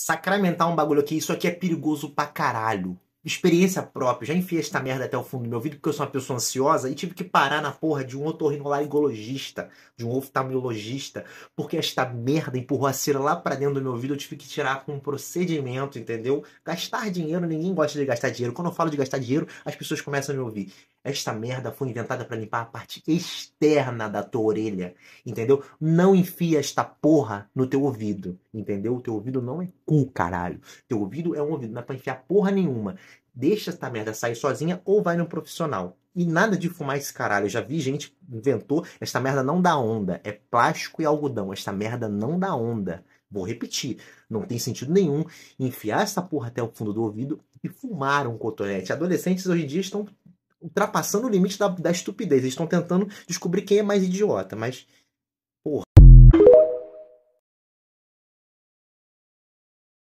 sacramentar um bagulho aqui, isso aqui é perigoso pra caralho experiência própria, já enfiei esta merda até o fundo do meu ouvido porque eu sou uma pessoa ansiosa e tive que parar na porra de um otorrinolaringologista, de um oftalmologista, porque esta merda empurrou a cera lá para dentro do meu ouvido, eu tive que tirar com um procedimento, entendeu? Gastar dinheiro, ninguém gosta de gastar dinheiro. Quando eu falo de gastar dinheiro, as pessoas começam a me ouvir. Esta merda foi inventada para limpar a parte externa da tua orelha, entendeu? Não enfia esta porra no teu ouvido, entendeu? O teu ouvido não é cu, caralho. Teu ouvido é um ouvido, não é pra enfiar porra nenhuma deixa essa merda sair sozinha ou vai num profissional. E nada de fumar esse caralho. Eu já vi gente inventou, esta merda não dá onda. É plástico e algodão. Esta merda não dá onda. Vou repetir, não tem sentido nenhum enfiar essa porra até o fundo do ouvido e fumar um cotonete. Adolescentes hoje em dia estão ultrapassando o limite da, da estupidez. Eles estão tentando descobrir quem é mais idiota, mas